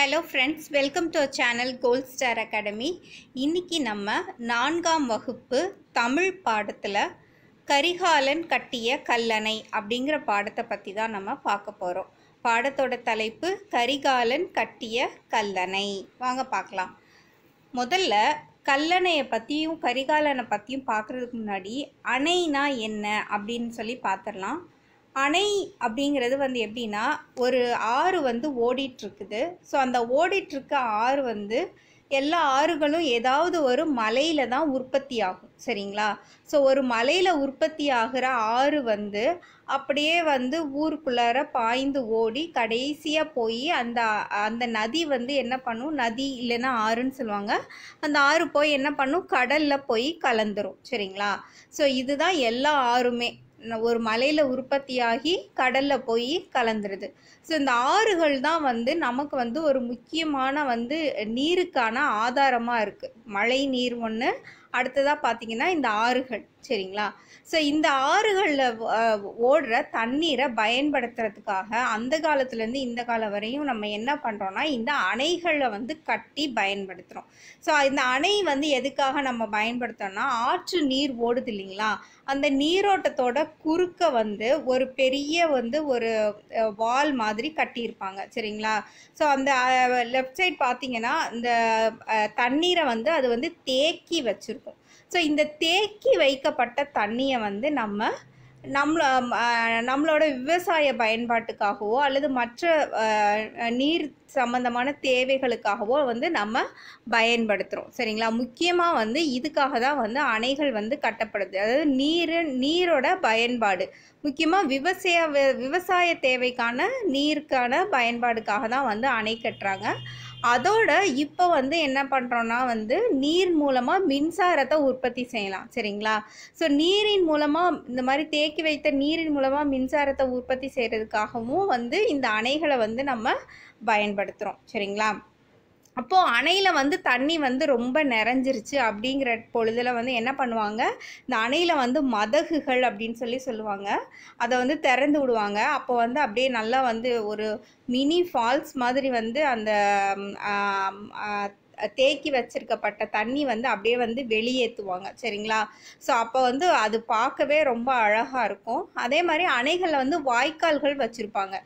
hello friends welcome to channel Gold Star Academy இன்றைக்கி நம்ம நான்காம் வகுப்பு தமிழ் பாடத்தில் கரிகாலன் கட்டிய கல்லணை அப்படிங்கிற பாடத்தை பற்றி தான் நம்ம பார்க்க போகிறோம் பாடத்தோட தலைப்பு கரிகாலன் கட்டிய கல்லணை வாங்க பார்க்கலாம் முதல்ல கல்லணையை பற்றியும் கரிகாலனை பற்றியும் பார்க்குறதுக்கு முன்னாடி அணைனா என்ன அப்படின்னு சொல்லி பார்த்துடலாம் அணை அப்படிங்கிறது வந்து எப்படின்னா ஒரு ஆறு வந்து ஓடிட்டுருக்குது ஸோ அந்த ஓடிட்டுருக்க ஆறு வந்து எல்லா ஆறுகளும் ஏதாவது ஒரு மலையில் தான் உற்பத்தி ஆகும் சரிங்களா ஸோ ஒரு மலையில் உற்பத்தி ஆகிற ஆறு வந்து அப்படியே வந்து ஊருக்குள்ளார பாய்ந்து ஓடி கடைசியாக போய் அந்த அந்த நதி வந்து என்ன பண்ணும் நதி இல்லைன்னா ஆறுன்னு சொல்லுவாங்க அந்த ஆறு போய் என்ன பண்ணும் கடலில் போய் கலந்துரும் சரிங்களா ஸோ இதுதான் எல்லா ஆறுமே ஒரு மலையில் உற்பத்தியாகி கடலில் போய் கலந்துருது ஸோ இந்த ஆறுகள் தான் வந்து நமக்கு வந்து ஒரு முக்கியமான வந்து நீருக்கான ஆதாரமாக இருக்குது மழை நீர் ஒன்று அடுத்ததாக பார்த்திங்கன்னா இந்த ஆறுகள் சரிங்களா ஸோ இந்த ஆறுகளில் ஓடுற தண்ணீரை பயன்படுத்துறதுக்காக அந்த காலத்துலேருந்து இந்த காலம் வரையும் நம்ம என்ன பண்ணுறோன்னா இந்த அணைகளை வந்து கட்டி பயன்படுத்துகிறோம் ஸோ இந்த அணை வந்து எதுக்காக நம்ம பயன்படுத்தோம்னா ஆற்று நீர் ஓடுது இல்லைங்களா அந்த நீரோட்டத்தோட குறுக்க வந்து ஒரு பெரிய வந்து ஒரு வால் மாதிரி கட்டியிருப்பாங்க சரிங்களா ஸோ அந்த லெஃப்ட் சைட் பார்த்தீங்கன்னா இந்த தண்ணீரை வந்து அது வந்து தேக்கி வச்சுருக்கும் ஸோ இந்த தேக்கி வைக்கப்பட்ட தண்ணியை வந்து நம்ம நம்மள நம்மளோட விவசாய பயன்பாட்டுக்காகவோ அல்லது மற்ற நீர் சம்பந்தமான தேவைகளுக்காகவோ வந்து நம்ம பயன்படுத்துகிறோம் சரிங்களா முக்கியமாக வந்து இதுக்காக தான் வந்து அணைகள் வந்து கட்டப்படுது அதாவது நீர் நீரோட பயன்பாடு முக்கியமாக விவசாய விவசாய தேவைக்கான நீருக்கான பயன்பாடுக்காக தான் வந்து அணை கட்டுறாங்க அதோட இப்போ வந்து என்ன பண்ணுறோன்னா வந்து நீர் மூலமாக மின்சாரத்தை உற்பத்தி செய்யலாம் சரிங்களா ஸோ நீரின் மூலமாக இந்த மாதிரி தேக்கி வைத்த நீரின் மூலமாக மின்சாரத்தை உற்பத்தி செய்கிறதுக்காகவும் வந்து இந்த அணைகளை வந்து நம்ம பயன்படுத்துகிறோம் சரிங்களா அப்போது அணையில் வந்து தண்ணி வந்து ரொம்ப நிறைஞ்சிருச்சு அப்படிங்கிற பொழுதில் வந்து என்ன பண்ணுவாங்க இந்த அணையில் வந்து மதகுகள் அப்படின்னு சொல்லி சொல்லுவாங்க அதை வந்து திறந்து விடுவாங்க அப்போ வந்து அப்படியே நல்லா வந்து ஒரு மினி ஃபால்ஸ் மாதிரி வந்து அந்த தேக்கி வச்சிருக்கப்பட்ட தண்ணி வந்து அப்படியே வந்து வெளியேற்றுவாங்க சரிங்களா ஸோ அப்போ வந்து அது பார்க்கவே ரொம்ப அழகாக இருக்கும் அதே மாதிரி அணைகளில் வந்து வாய்க்கால்கள் வச்சுருப்பாங்க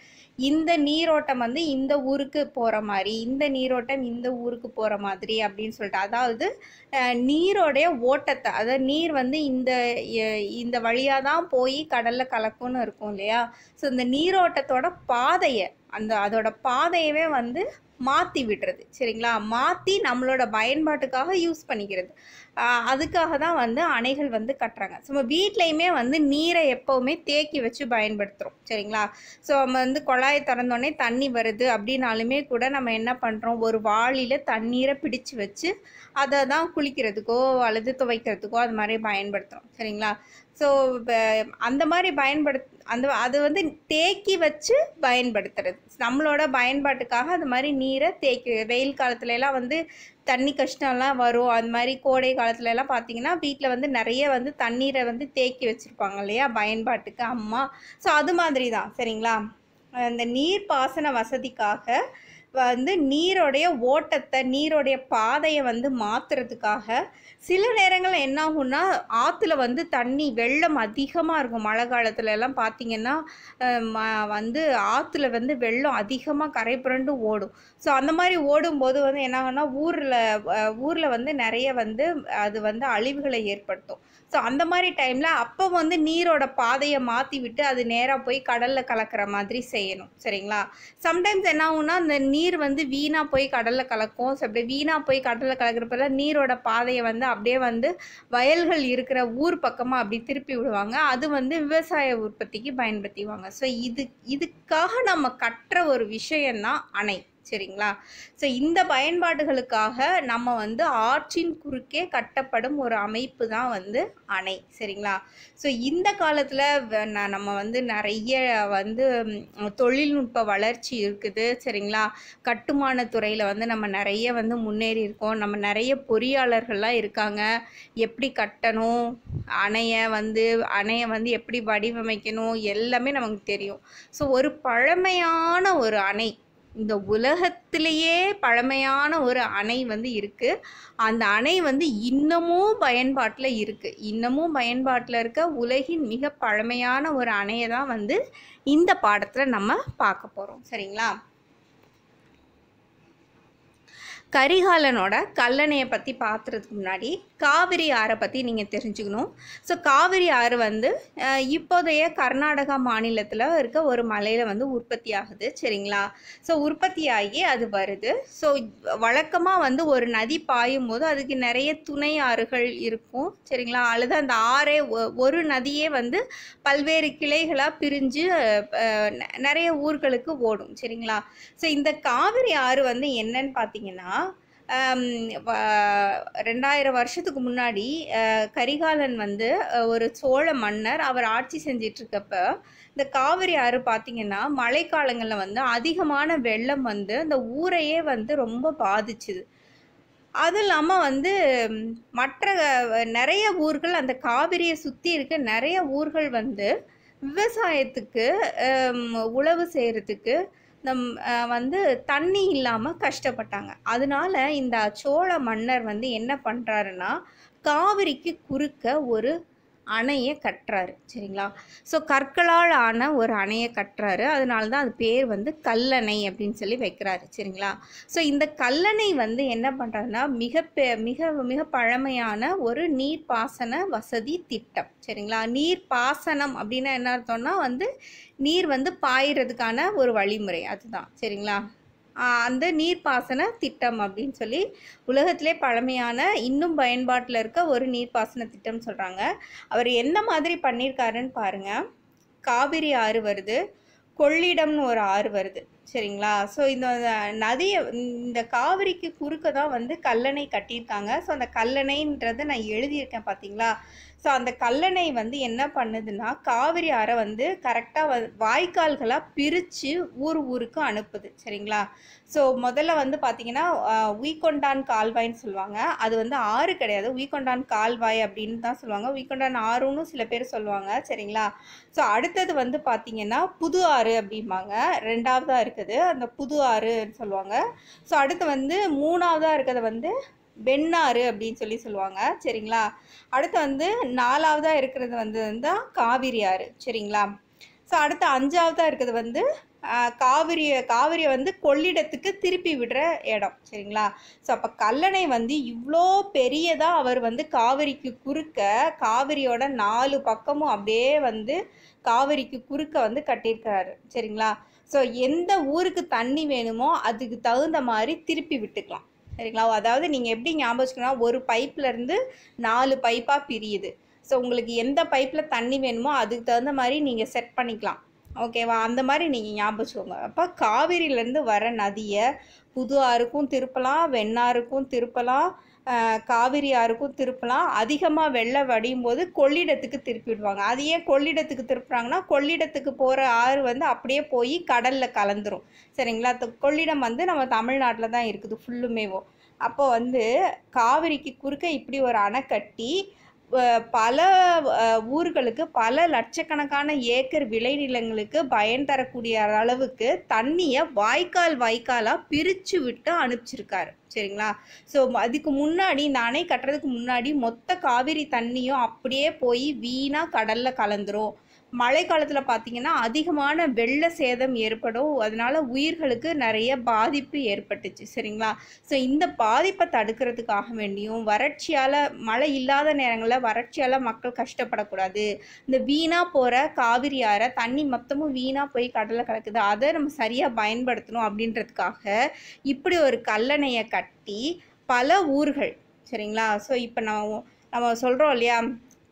இந்த நீரோட்டம் வந்து இந்த ஊருக்கு போகிற மாதிரி இந்த நீரோட்டம் இந்த ஊருக்கு போகிற மாதிரி அப்படின்னு சொல்லிட்டு அதாவது நீரோடைய ஓட்டத்தை அதாவது நீர் வந்து இந்த இந்த வழியாக தான் போய் கடலில் கலக்கும்னு இருக்கும் இல்லையா ஸோ இந்த நீரோட்டத்தோட பாதையை அந்த அதோட பாதையவே வந்து மாற்றி விடுறது சரிங்களா மாற்றி நம்மளோட பயன்பாட்டுக்காக யூஸ் பண்ணிக்கிறது அதுக்காக தான் வந்து அணைகள் வந்து கட்டுறாங்க ஸோ நம்ம வீட்லேயுமே வந்து நீரை எப்போவுமே தேக்கி வச்சு பயன்படுத்துகிறோம் சரிங்களா ஸோ நம்ம வந்து குழாயை திறந்தோடனே தண்ணி வருது அப்படின்னாலுமே கூட நம்ம என்ன பண்ணுறோம் ஒரு வாளியில் தண்ணீரை பிடிச்சி வச்சு அதை தான் குளிக்கிறதுக்கோ அல்லது துவைக்கிறதுக்கோ அது மாதிரி பயன்படுத்துகிறோம் சரிங்களா ஸோ அந்த மாதிரி பயன்படுத் அந்த அது வந்து தேக்கி வச்சு பயன்படுத்துறது நம்மளோட பயன்பாட்டுக்காக அந்த மாதிரி நீரை தேக்கி வெயில் காலத்துலலாம் வந்து தண்ணி கஷ்டம்லாம் வரும் அது மாதிரி கோடை காலத்துலலாம் பார்த்தீங்கன்னா வீட்டில் வந்து நிறைய வந்து தண்ணீரை வந்து தேக்கி வச்சுருப்பாங்க இல்லையா பயன்பாட்டுக்கு அம்மா ஸோ அது மாதிரி தான் சரிங்களா அந்த நீர் பாசன வசதிக்காக வந்து நீரோடைய ஓட்டத்தை நீரோடைய பாதையை வந்து மாற்றுறதுக்காக சில நேரங்களில் என்ன ஆகும்னா ஆற்றுல வந்து தண்ணி வெள்ளம் அதிகமாக இருக்கும் மழை காலத்துல எல்லாம் பார்த்தீங்கன்னா வந்து ஆற்றுல வந்து வெள்ளம் அதிகமாக கரை புரண்டு ஓடும் ஸோ அந்த மாதிரி ஓடும்போது வந்து என்ன ஆகும்னா ஊரில் ஊரில் வந்து நிறைய வந்து அது வந்து அழிவுகளை ஏற்படுத்தும் ஸோ அந்த மாதிரி டைமில் அப்போ வந்து நீரோட பாதையை மாற்றி விட்டு அது நேராக போய் கடலில் கலக்கிற மாதிரி செய்யணும் சரிங்களா சம்டைம்ஸ் என்ன ஆகும்னா அந்த நீர் நீர் வந்து வீணாக போய் கடலில் கலக்கும் ஸோ அப்படி வீணாக போய் கடலில் கலக்கிறப்பல நீரோட பாதையை வந்து அப்படியே வந்து வயல்கள் இருக்கிற ஊர் பக்கமாக அப்படி திருப்பி விடுவாங்க அது வந்து விவசாய உற்பத்திக்கு பயன்படுத்திவாங்க ஸோ இது இதுக்காக நம்ம கட்டுற ஒரு விஷயந்தான் அணை சரிங்களா ஸோ இந்த பயன்பாடுகளுக்காக நம்ம வந்து ஆற்றின் குறுக்கே கட்டப்படும் ஒரு அமைப்பு தான் வந்து அணை சரிங்களா ஸோ இந்த காலத்தில் நம்ம வந்து நிறைய வந்து தொழில்நுட்ப வளர்ச்சி இருக்குது சரிங்களா கட்டுமான துறையில் வந்து நம்ம நிறைய வந்து முன்னேறி இருக்கோம் நம்ம நிறைய பொறியாளர்கள்லாம் இருக்காங்க எப்படி கட்டணும் அணையை வந்து அணையை வந்து எப்படி வடிவமைக்கணும் எல்லாமே நமக்கு தெரியும் ஸோ ஒரு பழமையான ஒரு அணை இந்த உலகத்திலேயே பழமையான ஒரு அணை வந்து இருக்குது அந்த அணை வந்து இன்னமும் பயன்பாட்டில் இருக்குது இன்னமும் பயன்பாட்டில் இருக்க உலகின் மிக பழமையான ஒரு அணையை தான் வந்து இந்த பாடத்தில் நம்ம பார்க்க போகிறோம் சரிங்களா கரிகாலனோட கல்லணையை பற்றி பார்த்துறதுக்கு முன்னாடி காவிரி ஆறை பற்றி நீங்கள் தெரிஞ்சுக்கணும் ஸோ காவிரி ஆறு வந்து இப்போதைய கர்நாடகா மாநிலத்தில் இருக்க ஒரு மலையில் வந்து உற்பத்தி ஆகுது சரிங்களா ஸோ உற்பத்தி ஆகி அது வருது ஸோ வழக்கமாக வந்து ஒரு நதி பாயும் போது அதுக்கு நிறைய துணை ஆறுகள் இருக்கும் சரிங்களா அல்லது அந்த ஆறே ஒரு நதியே வந்து பல்வேறு கிளைகளாக பிரிஞ்சு நிறைய ஊர்களுக்கு ஓடும் சரிங்களா ஸோ இந்த காவிரி ஆறு வந்து என்னன்னு பார்த்தீங்கன்னா ரெண்டாயிரம் வருஷத்துக்கு முன்னாடி கரிகாலன் வந்து ஒரு சோழ மன்னர் அவர் ஆட்சி செஞ்சிட்ருக்கப்ப இந்த காவிரி ஆறு பார்த்திங்கன்னா மழைக்காலங்களில் வந்து அதிகமான வெள்ளம் வந்து இந்த ஊரையே வந்து ரொம்ப பாதிச்சுது அதுவும் இல்லாமல் வந்து மற்ற நிறைய ஊர்கள் அந்த காவிரியை சுற்றி இருக்க நிறைய ஊர்கள் வந்து விவசாயத்துக்கு உழவு செய்கிறதுக்கு நம் வந்து தண்ணி இல்லாமல் கஷ்டப்பட்டாங்க அதனால இந்த சோழ மன்னர் வந்து என்ன பண்ணுறாருன்னா காவிரிக்கு குறுக்க ஒரு அணையை கட்டுறாரு சரிங்களா ஸோ கற்களால் ஆன ஒரு அணையை கட்டுறாரு அதனால தான் அது பேர் வந்து கல்லணை அப்படின்னு சொல்லி வைக்கிறாரு சரிங்களா ஸோ இந்த கல்லணை வந்து என்ன பண்ணுறாருன்னா மிக மிக மிக பழமையான ஒரு நீர்ப்பாசன வசதி திட்டம் சரிங்களா நீர் பாசனம் அப்படின்னா என்ன அர்த்தம்னா வந்து நீர் வந்து பாயிறதுக்கான ஒரு வழிமுறை அதுதான் சரிங்களா அந்த நீர்ப்பாசன திட்டம் அப்படின்னு சொல்லி உலகத்திலே பழமையான இன்னும் பயன்பாட்டில் இருக்க ஒரு நீர்ப்பாசன திட்டம் சொல்கிறாங்க அவர் எந்த மாதிரி பண்ணியிருக்காருன்னு பாருங்கள் காவிரி ஆறு வருது கொள்ளிடம்னு ஒரு ஆறு வருது சரிங்களா ஸோ இந்த நதியை இந்த காவிரிக்கு குறுக்க தான் வந்து கல்லணை கட்டியிருக்காங்க ஸோ அந்த கல்லணைன்றதை நான் எழுதியிருக்கேன் பார்த்தீங்களா ஸோ அந்த கல்லணை வந்து என்ன பண்ணுதுன்னா காவிரி ஆறை வந்து கரெக்டாக வ வாய்க்கால்களாக பிரித்து ஊர் ஊருக்கு அனுப்புது சரிங்களா ஸோ முதல்ல வந்து பார்த்திங்கன்னா வீக்கொண்டான் கால்வாய்ன்னு சொல்லுவாங்க அது வந்து ஆறு கிடையாது வீக்கொண்டான் கால்வாய் அப்படின்னு தான் சொல்லுவாங்க வீக்கொண்டான் ஆறுன்னு சில பேர் சொல்லுவாங்க சரிங்களா ஸோ அடுத்தது வந்து பார்த்திங்கன்னா புது ஆறு அப்படிம்பாங்க ரெண்டாவதாக இருக்குது அந்த புது ஆறுன்னு சொல்லுவாங்க ஸோ அடுத்து வந்து மூணாவதாக இருக்கிறது வந்து வெண்ணாறு அப்படின்னு சொல்லி சொல்லுவாங்க சரிங்களா அடுத்து வந்து நாலாவதாக இருக்கிறது வந்து வந்து காவிரி ஆறு சரிங்களா ஸோ அடுத்து அஞ்சாவதாக இருக்கிறது வந்து காவிரியை காவிரியை வந்து கொள்ளிடத்துக்கு திருப்பி விடுற இடம் சரிங்களா ஸோ அப்போ கல்லணை வந்து இவ்வளோ பெரியதாக அவர் வந்து காவிரிக்கு குறுக்க காவிரியோட நாலு பக்கமும் அப்படியே வந்து காவிரிக்கு குறுக்க வந்து கட்டியிருக்கிறாரு சரிங்களா ஸோ எந்த ஊருக்கு தண்ணி வேணுமோ அதுக்கு தகுந்த மாதிரி திருப்பி விட்டுக்கலாம் சரிங்களா அதாவது நீங்கள் எப்படி ஞாபகம் வச்சுக்கணும்னா ஒரு பைப்லேருந்து நாலு பைப்பாக பிரியுது ஸோ உங்களுக்கு எந்த பைப்பில் தண்ணி வேணுமோ அதுக்கு தகுந்த மாதிரி நீங்கள் செட் பண்ணிக்கலாம் ஓகேவா அந்த மாதிரி நீங்கள் ஞாபகம் வச்சுக்கோங்க அப்போ காவிரியிலேருந்து வர நதியை புது ஆறுக்கும் திருப்பலாம் வெண்ணாருக்கும் திருப்பலாம் காவிரி ஆறுக்கும் திருப்பலாம் அதிகமாக வெள்ளம் வடியும் போது கொள்ளிடத்துக்கு திருப்பி விடுவாங்க அது ஏன் கொள்ளிடத்துக்கு திருப்புறாங்கன்னா கொள்ளிடத்துக்கு போகிற ஆறு வந்து அப்படியே போய் கடலில் கலந்துரும் சரிங்களா கொள்ளிடம் வந்து நம்ம தமிழ்நாட்டில் தான் இருக்குது ஃபுல்லுமேவும் அப்போ வந்து காவிரிக்கு குறுக்க இப்படி ஒரு அணை கட்டி பல ஊர்களுக்கு பல லட்சக்கணக்கான ஏக்கர் விளைநிலங்களுக்கு பயன் தரக்கூடிய அளவுக்கு தண்ணியை வாய்க்கால் வாய்க்காலாக பிரித்து விட்டு அனுப்பிச்சிருக்காரு சரிங்களா ஸோ அதுக்கு முன்னாடி இந்த அணை கட்டுறதுக்கு முன்னாடி மொத்த காவிரி தண்ணியும் அப்படியே போய் வீணாக கடலில் கலந்துரும் மழை காலத்தில் பார்த்தீங்கன்னா அதிகமான வெள்ள சேதம் ஏற்படும் அதனால் உயிர்களுக்கு நிறைய பாதிப்பு ஏற்பட்டுச்சு சரிங்களா ஸோ இந்த பாதிப்பை தடுக்கிறதுக்காக வேண்டியும் வறட்சியால் மழை இல்லாத நேரங்களில் வறட்சியால் மக்கள் கஷ்டப்படக்கூடாது இந்த வீணாக போகிற காவிரி ஆற தண்ணி மொத்தமும் வீணாக போய் கடலில் கிடக்குது அதை நம்ம சரியாக பயன்படுத்தணும் அப்படின்றதுக்காக இப்படி ஒரு கல்லணையை கட்டி பல ஊர்கள் சரிங்களா ஸோ இப்போ நான் நம்ம சொல்கிறோம் இல்லையா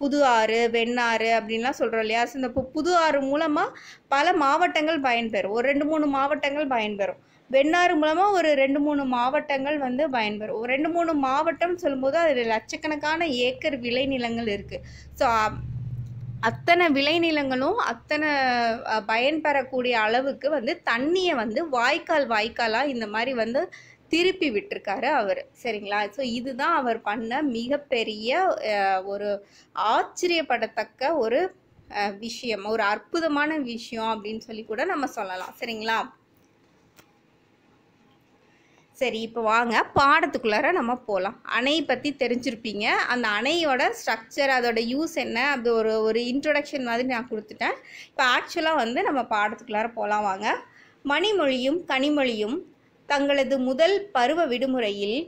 புது ஆறு வெண்ணாறு அப்படின்லாம் சொல்கிறோம் இல்லையா ஸோ இந்த புது ஆறு மூலமாக பல மாவட்டங்கள் பயன்பெறும் ஒரு ரெண்டு மூணு மாவட்டங்கள் பயன்பெறும் வெண்ணாறு மூலமாக ஒரு ரெண்டு மூணு மாவட்டங்கள் வந்து பயன்பெறும் ஒரு ரெண்டு மூணு மாவட்டம் சொல்லும்போது அதில் லட்சக்கணக்கான ஏக்கர் விளைநிலங்கள் இருக்குது ஸோ அத்தனை விளைநிலங்களும் அத்தனை பயன்பெறக்கூடிய அளவுக்கு வந்து தண்ணியை வந்து வாய்க்கால் வாய்க்காலாக இந்த மாதிரி வந்து திருப்பி விட்டுருக்காரு அவர் சரிங்களா ஸோ இதுதான் அவர் பண்ண மிகப்பெரிய ஒரு ஆச்சரியப்படத்தக்க ஒரு விஷயம் ஒரு அற்புதமான விஷயம் அப்படின்னு சொல்லி கூட நம்ம சொல்லலாம் சரிங்களா சரி இப்போ வாங்க பாடத்துக்குள்ளார நம்ம போகலாம் அணை பற்றி தெரிஞ்சிருப்பீங்க அந்த அணையோட ஸ்ட்ரக்சர் அதோட யூஸ் என்ன அப்படி ஒரு ஒரு இன்ட்ரொடக்ஷன் மாதிரி நான் கொடுத்துட்டேன் இப்போ ஆக்சுவலாக வந்து நம்ம பாடத்துக்குள்ளார போகலாம் வாங்க மணிமொழியும் கனிமொழியும் தங்களது முதல் பருவ விடுமுறையில்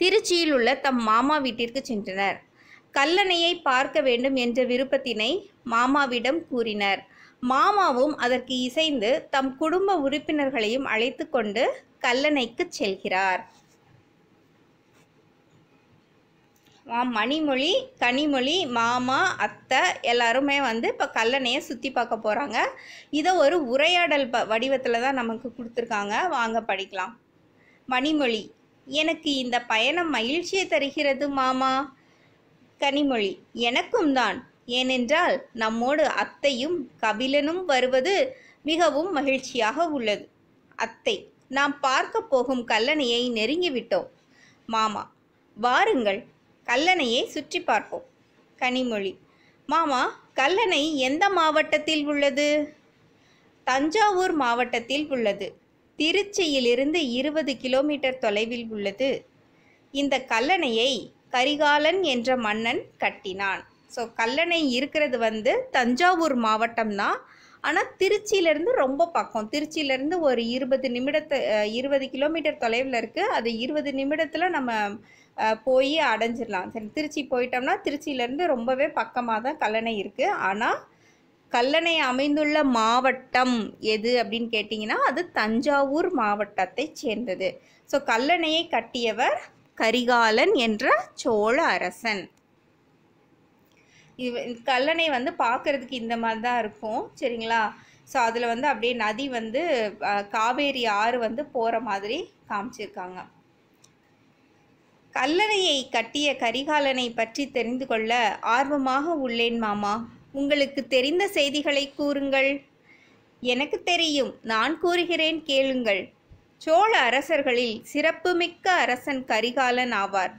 திருச்சியில் உள்ள தம் மாமா வீட்டிற்கு சென்றனர் கல்லணையை பார்க்க வேண்டும் என்ற விருப்பத்தினை மாமாவிடம் கூறினர் மாமாவும் அதற்கு இசைந்து தம் குடும்ப உறுப்பினர்களையும் அழைத்து கொண்டு கல்லணைக்கு செல்கிறார் மணிமொழி கனிமொழி மாமா அத்தை எல்லாருமே வந்து இப்போ கல்லணையை சுற்றி பார்க்க போகிறாங்க இதை ஒரு உரையாடல் ப வடிவத்தில் தான் நமக்கு கொடுத்துருக்காங்க வாங்க படிக்கலாம் மணிமொழி எனக்கு இந்த பயணம் மகிழ்ச்சியை தருகிறது மாமா கனிமொழி எனக்கும் தான் ஏனென்றால் நம்மோடு அத்தையும் கபிலனும் வருவது மிகவும் மகிழ்ச்சியாக உள்ளது அத்தை நாம் பார்க்க போகும் கல்லணையை நெருங்கிவிட்டோம் மாமா வாருங்கள் கல்லணையை சுற்றி பார்ப்போம் கனிமொழி மாமா கல்லணை எந்த மாவட்டத்தில் உள்ளது தஞ்சாவூர் மாவட்டத்தில் உள்ளது திருச்சியிலிருந்து இருபது கிலோமீட்டர் தொலைவில் உள்ளது இந்த கல்லணையை கரிகாலன் என்ற மன்னன் கட்டினான் ஸோ கல்லணை இருக்கிறது வந்து தஞ்சாவூர் மாவட்டம் தான் ஆனால் திருச்சியிலேருந்து ரொம்ப பக்கம் திருச்சியிலேருந்து ஒரு இருபது நிமிடத்தை இருபது கிலோமீட்டர் தொலைவில் இருக்குது அது இருபது நிமிடத்தில் நம்ம போய் அடைஞ்சிடலாம் சரி திருச்சி போயிட்டோம்னா திருச்சியிலேருந்து ரொம்பவே பக்கமாக தான் கல்லணை இருக்குது ஆனால் கல்லணை அமைந்துள்ள மாவட்டம் எது அப்படின்னு கேட்டிங்கன்னா அது தஞ்சாவூர் மாவட்டத்தை சேர்ந்தது ஸோ கல்லணையை கட்டியவர் கரிகாலன் என்ற சோழ அரசன் இது கல்லணை வந்து பார்க்குறதுக்கு இந்த மாதிரி தான் இருக்கும் சரிங்களா ஸோ அதில் வந்து அப்படியே நதி வந்து காவேரி ஆறு வந்து போகிற மாதிரி காமிச்சிருக்காங்க கல்லணையை கட்டிய கரிகாலனை பற்றி தெரிந்து கொள்ள ஆர்வமாக உள்ளேன் மாமா உங்களுக்கு தெரிந்த செய்திகளை கூறுங்கள் எனக்கு தெரியும் நான் கூறுகிறேன் கேளுங்கள் சோழ அரசர்களில் சிறப்புமிக்க அரசன் கரிகாலன் ஆவார்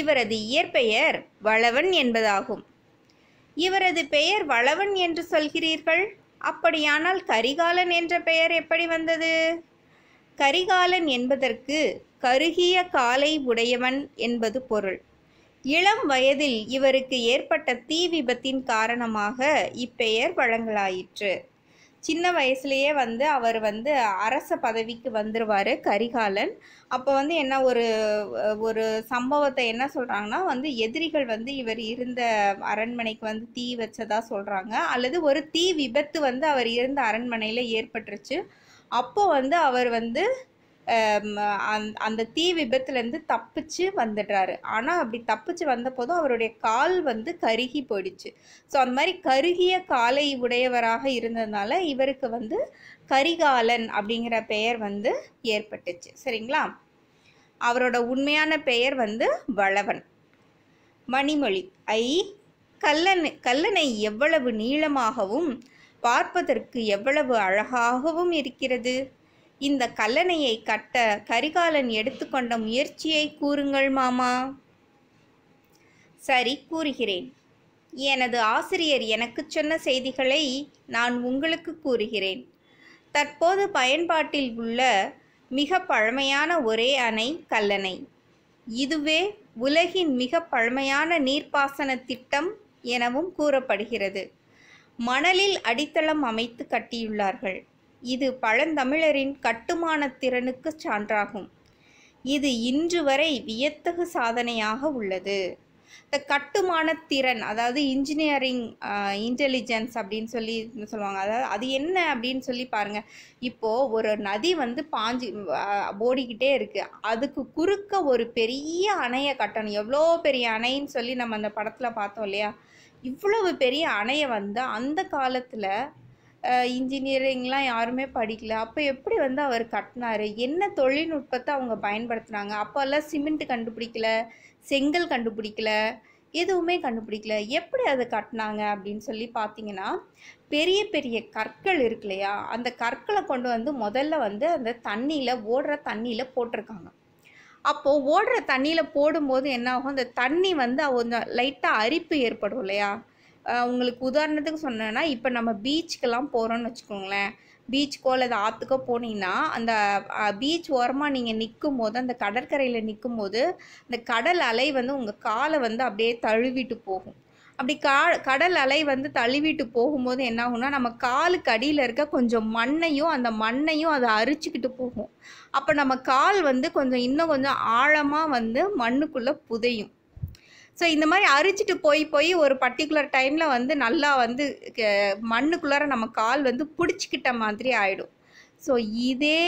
இவரது இயற்பெயர் வளவன் என்பதாகும் இவரது பெயர் வளவன் என்று சொல்கிறீர்கள் அப்படியானால் கரிகாலன் என்ற பெயர் எப்படி வந்தது கரிகாலன் என்பதற்கு கருகிய காலை உடையவன் என்பது பொருள் இளம் வயதில் இவருக்கு ஏற்பட்ட தீ விபத்தின் காரணமாக இப்பெயர் வழங்கலாயிற்று சின்ன வயசுலேயே வந்து அவர் வந்து அரச பதவிக்கு வந்துடுவார் கரிகாலன் அப்போ வந்து என்ன ஒரு ஒரு சம்பவத்தை என்ன சொல்கிறாங்கன்னா வந்து எதிரிகள் வந்து இவர் இருந்த அரண்மனைக்கு வந்து தீ வச்சதாக சொல்கிறாங்க அல்லது ஒரு தீ விபத்து வந்து அவர் இருந்த அரண்மனையில் ஏற்பட்டுருச்சு அப்போ வந்து அவர் வந்து அந் அந்த தீ விபத்துலேருந்து தப்பிச்சு வந்துடுறாரு ஆனால் அப்படி தப்பிச்சு போதும் அவருடைய கால் வந்து கருகி போயிடுச்சு ஸோ அந்த மாதிரி கருகிய காலை உடையவராக இருந்ததுனால இவருக்கு வந்து கரிகாலன் அப்படிங்கிற பெயர் வந்து ஏற்பட்டுச்சு சரிங்களா அவரோட உண்மையான பெயர் வந்து வளவன் மணிமொழி ஐ கல்லனை கல்லனை எவ்வளவு நீளமாகவும் பார்ப்பதற்கு எவ்வளவு அழகாகவும் இருக்கிறது இந்த கல்லணையை கட்ட கரிகாலன் எடுத்துக்கொண்ட முயற்சியை கூறுங்கள் மாமா சரி கூறுகிறேன் எனது ஆசிரியர் எனக்கு சொன்ன செய்திகளை நான் உங்களுக்கு கூறுகிறேன் தற்போது பயன்பாட்டில் உள்ள மிக பழமையான ஒரே அணை கல்லணை இதுவே உலகின் மிக பழமையான நீர்ப்பாசன திட்டம் எனவும் கூறப்படுகிறது மணலில் அடித்தளம் அமைத்து கட்டியுள்ளார்கள் இது பழந்தமிழரின் கட்டுமான திறனுக்கு சான்றாகும் இது இன்று வரை வியத்தகு சாதனையாக உள்ளது இந்த கட்டுமான திறன் அதாவது இன்ஜினியரிங் இன்டெலிஜென்ஸ் அப்படின்னு சொல்லி சொல்லுவாங்க அதாவது அது என்ன அப்படின்னு சொல்லி பாருங்கள் இப்போது ஒரு நதி வந்து பாஞ்சி ஓடிக்கிட்டே இருக்குது அதுக்கு குறுக்க ஒரு பெரிய அணையை கட்டணும் எவ்வளோ பெரிய அணைன்னு சொல்லி நம்ம அந்த படத்தில் பார்த்தோம் இல்லையா இவ்வளவு பெரிய அணையை வந்து அந்த காலத்தில் இன்ஜினியரிங்லாம் யாருமே படிக்கல அப்போ எப்படி வந்து அவர் கட்டினார் என்ன தொழில்நுட்பத்தை அவங்க பயன்படுத்தினாங்க அப்போல்லாம் சிமெண்ட் கண்டுபிடிக்கல செங்கல் கண்டுபிடிக்கல எதுவுமே கண்டுபிடிக்கல எப்படி அதை கட்டினாங்க அப்படின்னு சொல்லி பார்த்தீங்கன்னா பெரிய பெரிய கற்கள் இருக்கு இல்லையா அந்த கற்களை கொண்டு வந்து முதல்ல வந்து அந்த தண்ணியில் ஓடுற தண்ணியில் போட்டிருக்காங்க அப்போது ஓடுற தண்ணியில் போடும்போது என்னாகும் அந்த தண்ணி வந்து கொஞ்சம் லைட்டாக அரிப்பு ஏற்படும் இல்லையா உங்களுக்கு உதாரணத்துக்கு சொன்னேன்னா இப்போ நம்ம பீச்சுக்கெல்லாம் போகிறோன்னு வச்சுக்கோங்களேன் பீச்சுக்கோ அல்லது ஆற்றுக்கோ போனீங்கன்னா அந்த பீச் ஓரமாக நீங்கள் நிற்கும் போது அந்த கடற்கரையில் நிற்கும் போது அந்த கடல் அலை வந்து உங்கள் காலை வந்து அப்படியே தழுவிட்டு போகும் அப்படி கா கடல் அலை வந்து தழுவிட்டு போகும்போது என்ன ஆகும்னா நம்ம காலுக்கு அடியில் இருக்க கொஞ்சம் மண்ணையும் அந்த மண்ணையும் அதை அரிச்சுக்கிட்டு போகும் அப்போ நம்ம கால் வந்து கொஞ்சம் இன்னும் கொஞ்சம் ஆழமாக வந்து மண்ணுக்குள்ளே புதையும் ஸோ இந்த மாதிரி அரிச்சிட்டு போய் போய் ஒரு பர்டிகுலர் டைமில் வந்து நல்லா வந்து மண்ணுக்குள்ளார நம்ம கால் வந்து பிடிச்சிக்கிட்ட மாதிரி ஆகிடும் ஸோ இதே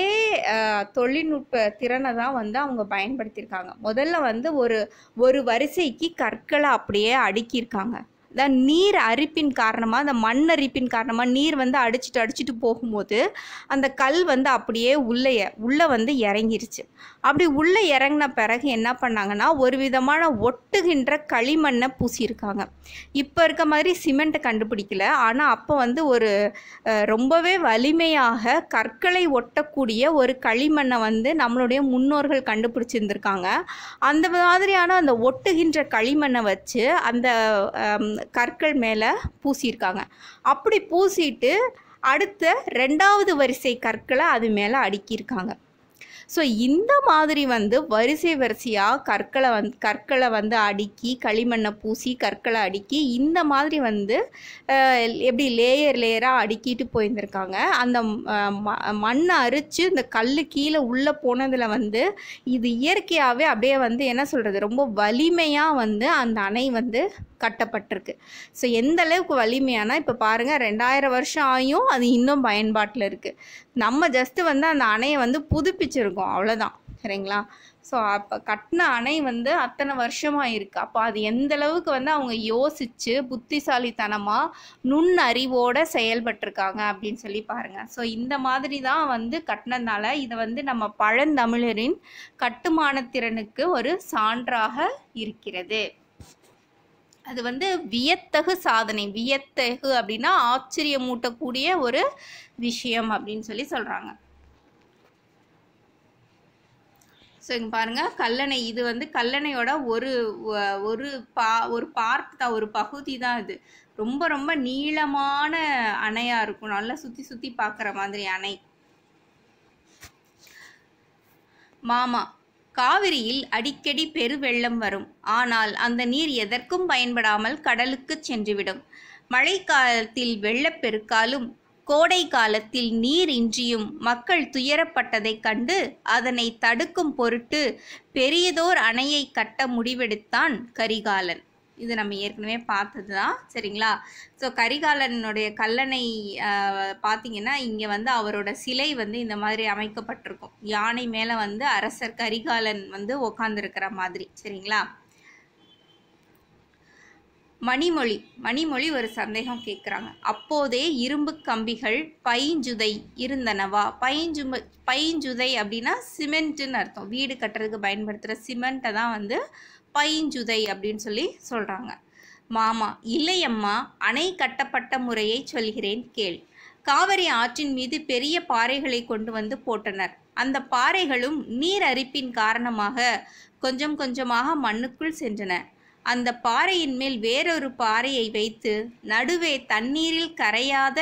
தொழில்நுட்ப திறனை தான் வந்து அவங்க பயன்படுத்தியிருக்காங்க முதல்ல வந்து ஒரு ஒரு வரிசைக்கு கற்களை அப்படியே அடுக்கியிருக்காங்க இந்த நீர் அரிப்பின் காரணமாக அந்த மண் அரிப்பின் காரணமாக நீர் வந்து அடிச்சிட்டு அடிச்சிட்டு போகும்போது அந்த கல் வந்து அப்படியே உள்ளே உள்ளே வந்து இறங்கிருச்சு அப்படி உள்ளே இறங்கின பிறகு என்ன பண்ணாங்கன்னா ஒரு விதமான ஒட்டுகின்ற களிமண்ணை பூசியிருக்காங்க இப்போ இருக்க மாதிரி சிமெண்ட்டை கண்டுபிடிக்கல ஆனால் அப்போ வந்து ஒரு ரொம்பவே வலிமையாக கற்களை ஒட்டக்கூடிய ஒரு களிமண்ணை வந்து நம்மளுடைய முன்னோர்கள் கண்டுபிடிச்சிருந்துருக்காங்க அந்த மாதிரியான அந்த ஒட்டுகின்ற களிமண்ணை வச்சு அந்த கற்கள் மேலே பூசியிருக்காங்க அப்படி பூசிட்டு அடுத்த ரெண்டாவது வரிசை கற்களை அது மேலே அடுக்கியிருக்காங்க ஸோ இந்த மாதிரி வந்து வரிசை வரிசையாக கற்களை வந் கற்களை வந்து அடுக்கி களிமண்ணை பூசி கற்களை அடுக்கி இந்த மாதிரி வந்து எப்படி லேயர் லேயராக அடுக்கிட்டு போயிருந்துருக்காங்க அந்த மண்ணை அரித்து இந்த கல் கீழே உள்ளே போனதில் வந்து இது இயற்கையாகவே அப்படியே வந்து என்ன சொல்கிறது ரொம்ப வலிமையாக வந்து அந்த அணை வந்து கட்டப்பட்டிருக்கு ஸோ எந்த அளவுக்கு வலிமையானால் இப்போ பாருங்கள் ரெண்டாயிரம் வருஷம் ஆகியும் அது இன்னும் பயன்பாட்டில் இருக்குது நம்ம ஜஸ்ட்டு வந்து அந்த அணையை வந்து புதுப்பிச்சிருக்கோம் அவ்வளோதான் சரிங்களா ஸோ அப்போ கட்டின அணை வந்து அத்தனை வருஷமாக இருக்குது அப்போ அது எந்த அளவுக்கு வந்து அவங்க யோசித்து புத்திசாலித்தனமாக நுண்ணறிவோடு செயல்பட்டிருக்காங்க அப்படின்னு சொல்லி பாருங்கள் ஸோ இந்த மாதிரி தான் வந்து கட்டினதுனால இதை வந்து நம்ம பழந்தமிழரின் கட்டுமானத்திறனுக்கு ஒரு சான்றாக இருக்கிறது அது வந்து வியத்தகு சாதனை வியத்தகு அப்படின்னா ஆச்சரியமூட்டக்கூடிய ஒரு விஷயம் அப்படின்னு சொல்லி சொல்கிறாங்க ஸோ இங்கே பாருங்கள் கல்லணை இது வந்து கல்லணையோட ஒரு ஒரு பா ஒரு பார்ட் தான் ஒரு பகுதி தான் இது ரொம்ப ரொம்ப நீளமான அணையாக இருக்கும் நல்லா சுற்றி சுற்றி பார்க்குற மாதிரி அணை மாமா காவிரியில் அடிக்கடி பெருவெள்ளம் வரும் ஆனால் அந்த நீர் எதற்கும் பயன்படாமல் கடலுக்கு சென்றுவிடும் மழை காலத்தில் வெள்ளப்பெருக்காலும் கோடை காலத்தில் நீர் இன்றியும் மக்கள் துயரப்பட்டதைக் கண்டு அதனை தடுக்கும் பொருட்டு பெரியதோர் அணையை கட்ட முடிவெடுத்தான் கரிகாலன் இது நம்ம ஏற்கனவே பார்த்தது தான் சரிங்களா ஸோ கரிகாலனுடைய கல்லணை பார்த்தீங்கன்னா இங்கே வந்து அவரோட சிலை வந்து இந்த மாதிரி அமைக்கப்பட்டிருக்கும் யானை மேலே வந்து அரசர் கரிகாலன் வந்து உக்காந்துருக்கிற மாதிரி சரிங்களா மணிமொழி மணிமொழி ஒரு சந்தேகம் கேட்குறாங்க அப்போதே இரும்பு கம்பிகள் பைஞ்சுதை இருந்தனவா பைஞ்சு பைஞ்சுதை அப்படின்னா சிமெண்ட்டுன்னு அர்த்தம் வீடு கட்டுறதுக்கு பயன்படுத்துகிற சிமெண்ட்டை தான் வந்து பைஞ்சுதை அப்படின்னு சொல்லி சொல்கிறாங்க மாமா இல்லையம்மா அணை கட்டப்பட்ட முறையை சொல்கிறேன் கேள் காவிரி ஆற்றின் மீது பெரிய பாறைகளை கொண்டு வந்து போட்டனர் அந்த பாறைகளும் நீர் அரிப்பின் காரணமாக கொஞ்சம் கொஞ்சமாக மண்ணுக்குள் சென்றன அந்த பாறையின் மேல் வேறொரு பாறையை வைத்து நடுவே தண்ணீரில் கரையாத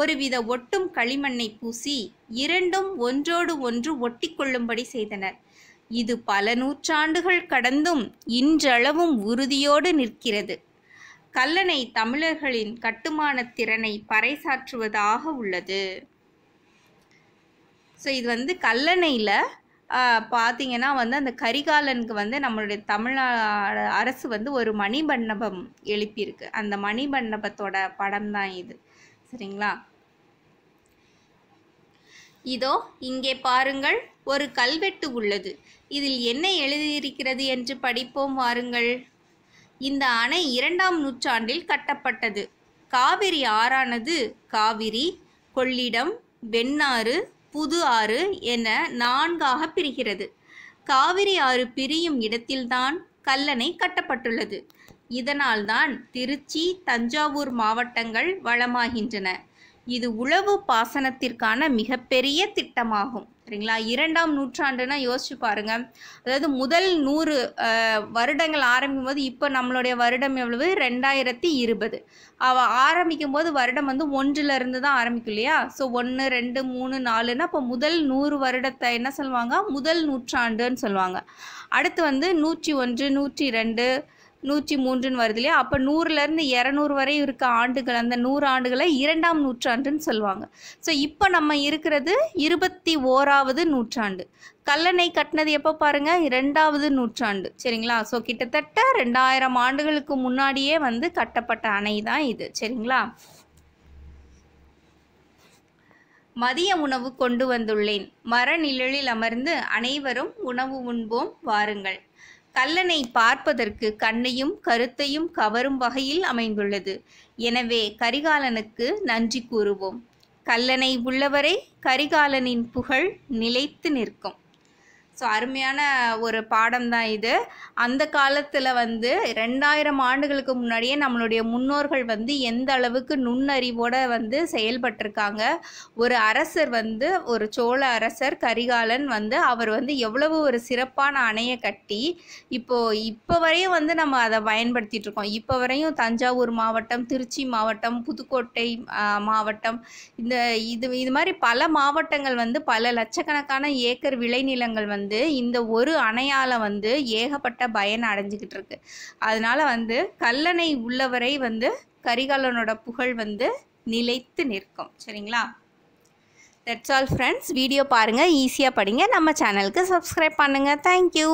ஒருவித ஒட்டும் களிமண்ணை பூசி இரண்டும் ஒன்றோடு ஒன்று ஒட்டி கொள்ளும்படி செய்தனர் இது பல நூற்றாண்டுகள் கடந்தும் இன்றளவும் உறுதியோடு நிற்கிறது கல்லணை தமிழர்களின் கட்டுமான திறனை பறைசாற்றுவதாக உள்ளது ஸோ இது வந்து கல்லணையில் பார்த்தீங்கன்னா வந்து அந்த கரிகாலனுக்கு வந்து நம்மளுடைய தமிழ்நாடு அரசு வந்து ஒரு மணிமண்டபம் எழுப்பியிருக்கு அந்த மணிமண்டபத்தோட படம் தான் இது சரிங்களா இதோ இங்கே பாருங்கள் ஒரு கல்வெட்டு உள்ளது இதில் என்ன எழுதியிருக்கிறது என்று படிப்போம் வாருங்கள் இந்த அணை இரண்டாம் நூற்றாண்டில் கட்டப்பட்டது காவிரி ஆறானது காவிரி கொள்ளிடம் வெண்ணாறு புது ஆறு என நான்காக பிரிகிறது காவிரி ஆறு பிரியும் இடத்தில்தான் கல்லணை கட்டப்பட்டுள்ளது இதனால்தான் திருச்சி தஞ்சாவூர் மாவட்டங்கள் வளமாகின்றன இது உழவு பாசனத்திற்கான மிகப்பெரிய திட்டமாகும் சரிங்களா இரண்டாம் நூற்றாண்டுனா யோசிச்சு பாருங்க அதாவது முதல் நூறு வருடங்கள் ஆரம்பிக்கும் போது இப்போ நம்மளுடைய வருடம் எவ்வளவு ரெண்டாயிரத்தி இருபது அவ ஆரம்பிக்கும் போது வருடம் வந்து ஒன்றுல இருந்து தான் ஆரம்பிக்கும் இல்லையா ஸோ ஒன்று ரெண்டு மூணு நாலுன்னா அப்போ முதல் நூறு வருடத்தை என்ன சொல்லுவாங்க முதல் நூற்றாண்டுன்னு சொல்லுவாங்க அடுத்து வந்து நூற்றி ஒன்று நூற்றி ரெண்டு நூற்றி மூன்றுன்னு வருது இல்லையா அப்போ நூறுலேருந்து இரநூறு வரை இருக்க ஆண்டுகள் அந்த நூறு ஆண்டுகளை இரண்டாம் நூற்றாண்டுன்னு சொல்லுவாங்க ஸோ இப்போ நம்ம இருக்கிறது இருபத்தி ஓராவது நூற்றாண்டு கல்லணை கட்டினது எப்போ பாருங்கள் ரெண்டாவது நூற்றாண்டு சரிங்களா ஸோ கிட்டத்தட்ட ரெண்டாயிரம் ஆண்டுகளுக்கு முன்னாடியே வந்து கட்டப்பட்ட அணை தான் இது சரிங்களா மதிய உணவு கொண்டு வந்துள்ளேன் மர நிழலில் அமர்ந்து அனைவரும் உணவு உண்போம் வாருங்கள் கல்லனை பார்ப்பதற்கு கண்ணையும் கருத்தையும் கவரும் வகையில் அமைந்துள்ளது எனவே கரிகாலனுக்கு நன்றி கூறுவோம் கல்லனை உள்ளவரை கரிகாலனின் புகழ் நிலைத்து நிற்கும் ஸோ அருமையான ஒரு பாடம் தான் இது அந்த காலத்தில் வந்து ரெண்டாயிரம் ஆண்டுகளுக்கு முன்னாடியே நம்மளுடைய முன்னோர்கள் வந்து எந்த அளவுக்கு நுண்ணறிவோடு வந்து செயல்பட்டிருக்காங்க ஒரு அரசர் வந்து ஒரு சோழ அரசர் கரிகாலன் வந்து அவர் வந்து எவ்வளவு ஒரு சிறப்பான அணையை கட்டி இப்போது இப்போ வரையும் வந்து நம்ம அதை பயன்படுத்திகிட்டு இருக்கோம் இப்போ வரையும் தஞ்சாவூர் மாவட்டம் திருச்சி மாவட்டம் புதுக்கோட்டை மாவட்டம் இந்த இது இது மாதிரி பல மாவட்டங்கள் வந்து பல லட்சக்கணக்கான ஏக்கர் விளைநிலங்கள் வந்து வந்து இந்த ஒரு அணையால் வந்து ஏகப்பட்ட பயன் அடைஞ்சிக்கிட்டு இருக்கு அதனால் வந்து கல்லணை உள்ளவரை வந்து கரிகாலனோட புகழ் வந்து நிலைத்து நிற்கும் சரிங்களா தட்ஸ் ஆல் ஃப்ரெண்ட்ஸ் வீடியோ பாருங்கள் ஈஸியாக படிங்க நம்ம சேனலுக்கு சப்ஸ்கிரைப் பண்ணுங்கள் தேங்க்யூ